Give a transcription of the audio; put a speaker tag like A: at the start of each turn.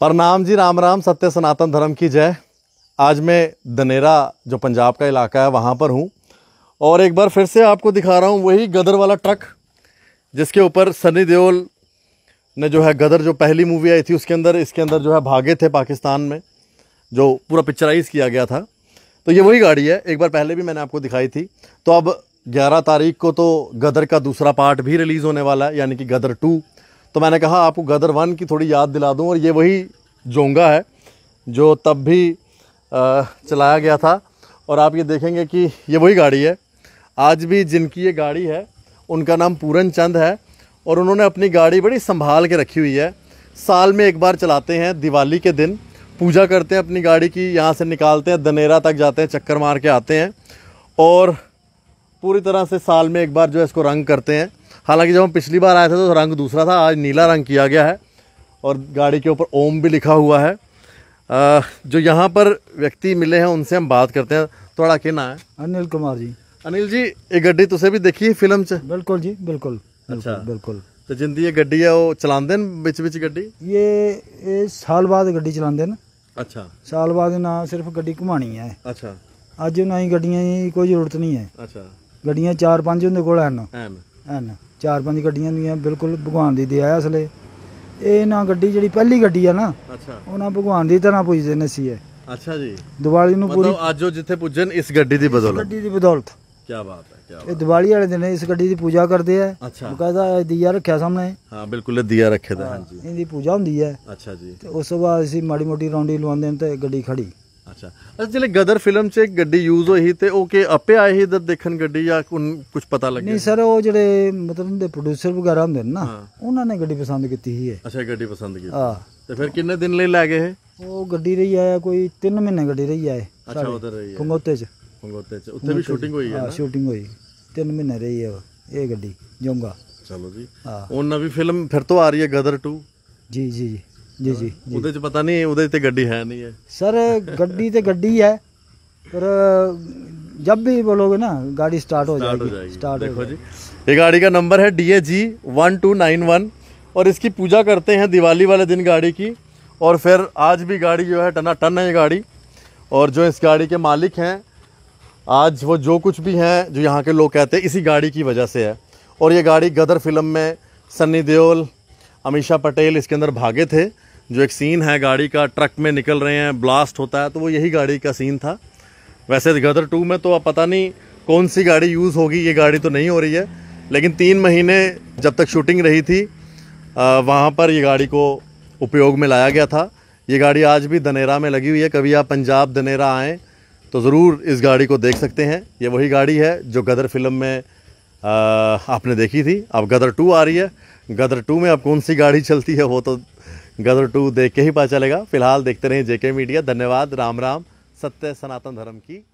A: प्रणाम जी राम राम सत्य सनातन धर्म की जय आज मैं दनेरा जो पंजाब का इलाका है वहाँ पर हूँ और एक बार फिर से आपको दिखा रहा हूँ वही गदर वाला ट्रक जिसके ऊपर सनी देओल ने जो है गदर जो पहली मूवी आई थी उसके अंदर इसके अंदर जो है भागे थे पाकिस्तान में जो पूरा पिक्चराइज किया गया था तो ये वही गाड़ी है एक बार पहले भी मैंने आपको दिखाई थी तो अब 11 तारीख को तो गदर का दूसरा पार्ट भी रिलीज़ होने वाला है यानी कि गदर टू तो मैंने कहा आपको गदर वन की थोड़ी याद दिला दूँ और ये वही जोंगा है जो तब भी चलाया गया था और आप ये देखेंगे कि ये वही गाड़ी है आज भी जिनकी ये गाड़ी है उनका नाम पूरन चंद है और उन्होंने अपनी गाड़ी बड़ी संभाल के रखी हुई है साल में एक बार चलाते हैं दिवाली के दिन पूजा करते हैं अपनी गाड़ी की यहाँ से निकालते हैं दनेरा तक जाते हैं चक्कर मार के आते हैं और पूरी तरह से साल में एक बार जो है इसको रंग करते हैं हालांकि जब हम पिछली बार आए थे तो रंग दूसरा था आज नीला रंग किया गया है और गाड़ी के ऊपर ओम भी लिखा हुआ है आ, जो यहाँ पर व्यक्ति मिले हैं उनसे हम बात करते हैं थोड़ा के ना है अनिल कुमार जी अनिल जी ये गड्डी तुसे तो भी देखी है फिल्म च
B: बिल्कुल जी बिल्कुल अच्छा बिल्कुल तो जिंदी
A: ये गड्डी है वो चलाते हैं बिच बिच गड्डी ये,
B: ये साल बाद गड्डी चलाते हैं अच्छा साल बाद ना सिर्फ गड्डी घुमानी है अच्छा अज ना ही गड्डियां कोई जरूरत नहीं है अच्छा गड्डियां चार पांच उनके कोल हैन हैन ਚਾਰ ਪੰਜ ਗੱਡੀਆਂ ਆ ਬਿਲਕੁਲ ਭਗਵਾਨ ਦੀ ਦਇਆ ਅਸਲੇ ਇਹ ਨਾ ਗੱਡੀ ਜਿਹੜੀ ਪਹਿਲੀ ਗੱਡੀ ਆ ਨਾ ਅੱਛਾ ਉਹਨਾਂ ਭਗਵਾਨ ਦੀ ਤਰ੍ਹਾਂ ਪੁੱਜਦੇ ਨੇ ਸੀ ਇਹ ਅੱਛਾ ਜੀ ਦੀਵਾਲੀ ਨੂੰ ਪੂਰੀ ਮਤਲਬ
A: ਅੱਜ ਉਹ ਜਿੱਥੇ ਪੁੱਜਣ ਇਸ ਗੱਡੀ ਦੀ ਬਦੌਲਤ ਗੱਡੀ ਦੀ ਬਦੌਲਤ ਕੀ ਬਾਤ ਹੈ
B: ਕੀ ਬਾਤ ਇਹ ਦੀਵਾਲੀ ਵਾਲੇ ਦਿਨ ਇਸ ਗੱਡੀ ਦੀ ਪੂਜਾ ਕਰਦੇ ਆ ਅੱਛਾ ਬਕਾਇਦਾ ਦੀਆ ਰੱਖਿਆ ਸਾਹਮਣੇ
A: ਹਾਂ ਬਿਲਕੁਲ ਦੀਆ ਰੱਖਿਆ ਦਾ ਹਾਂਜੀ
B: ਇਹਦੀ ਪੂਜਾ ਹੁੰਦੀ ਹੈ ਅੱਛਾ ਜੀ ਤੇ ਉਸ ਤੋਂ ਬਾਅਦ ਅਸੀਂ ਮਾੜੀ ਮੋਟੀ ਰੌਂਡੀ ਲਵਾਉਂਦੇ ਹਾਂ ਤੇ ਗੱਡੀ ਖੜੀ
A: ਅੱਛਾ ਅਸ ਜਿਹੜੇ ਗਦਰ ਫਿਲਮ 'ਚ ਇੱਕ ਗੱਡੀ ਯੂਜ਼ ਹੋਈ ਤੇ ਉਹ ਕਿ ਆਪੇ ਆਏ ਸੀ ਇਧਰ ਦੇਖਣ ਗੱਡੀ ਜਾਂ ਕੁਝ ਪਤਾ ਲੱਗਿਆ ਨਹੀਂ
B: ਸਰ ਉਹ ਜਿਹੜੇ ਮਤਲਬ ਉਹਦੇ ਪ੍ਰੋਡਿਊਸਰ ਵਗੈਰਾ ਹੁੰਦੇ ਨੇ ਨਾ ਉਹਨਾਂ ਨੇ ਗੱਡੀ ਪਸੰਦ ਕੀਤੀ ਹੀ ਹੈ
A: ਅੱਛਾ ਗੱਡੀ ਪਸੰਦ ਕੀਤੀ ਹਾਂ ਤੇ ਫਿਰ ਕਿੰਨੇ ਦਿਨ ਲਈ ਲੈ ਗਏ
B: ਉਹ ਗੱਡੀ ਰਹੀ ਆਇਆ ਕੋਈ 3 ਮਹੀਨੇ ਗੱਡੀ ਰਹੀ ਆਏ ਅੱਛਾ ਉਧਰ ਰਹੀ ਹੈ ਪੰਗੋਤੇ 'ਚ
A: ਪੰਗੋਤੇ 'ਚ ਉੱਥੇ ਵੀ ਸ਼ੂਟਿੰਗ ਹੋਈ ਹੈ ਨਾ ਹਾਂ
B: ਸ਼ੂਟਿੰਗ ਹੋਈ 3 ਮਹੀਨੇ ਰਹੀ ਹੈ ਇਹ ਗੱਡੀ ਜੋਂਗਾ
A: ਚਲੋ ਜੀ ਉਹਨਾਂ ਵੀ ਫਿਲਮ ਫਿਰ ਤੋਂ ਆ ਰਹੀ ਹੈ ਗਦਰ 2 ਜੀ ਜੀ ਜੀ ਜੀ ਜੀ ਉਹਦੇ ਚ ਪਤਾ ਨਹੀਂ ਉਹਦੇ ਤੇ ਗੱਡੀ ਹੈ ਨਹੀਂ ਹੈ
B: सर गड्डी तो गड्डी है जब भी बोलोगे ना गाड़ी स्टार्ट हो स्टार्ट
A: ये गाड़ी का नंबर है D A G one two nine one और इसकी पूजा करते हैं दिवाली वाले दिन गाड़ी की और फिर आज भी गाड़ी जो है टना टन है ये गाड़ी और जो इस गाड़ी के मालिक हैं आज वो जो कुछ भी हैं जो यहाँ के लोग कहते हैं इसी गाड़ी की वजह से है और ये गाड़ी गदर फिल्म में सन्नी देओल अमीशा पटेल इसके अंदर भागे थे जो एक सीन है गाड़ी का ट्रक में निकल रहे हैं ब्लास्ट होता है तो वो यही गाड़ी का सीन था वैसे गदर तो टू में तो अब पता नहीं कौन सी गाड़ी यूज़ होगी ये गाड़ी तो नहीं हो रही है लेकिन तीन महीने जब तक शूटिंग रही थी वहाँ पर ये गाड़ी को उपयोग में लाया गया था ये गाड़ी आज भी दनेरा में लगी हुई है कभी आप पंजाब दनेरा आएँ तो ज़रूर इस गाड़ी को देख सकते हैं ये वही गाड़ी है जो गदर फिल्म में आ, आपने देखी थी अब गदर टू आ रही है गदर टू में अब कौन सी गाड़ी चलती है वो तो गदर टू देख के ही पता चलेगा फिलहाल देखते रहें जेके मीडिया धन्यवाद राम राम सत्य सनातन धर्म की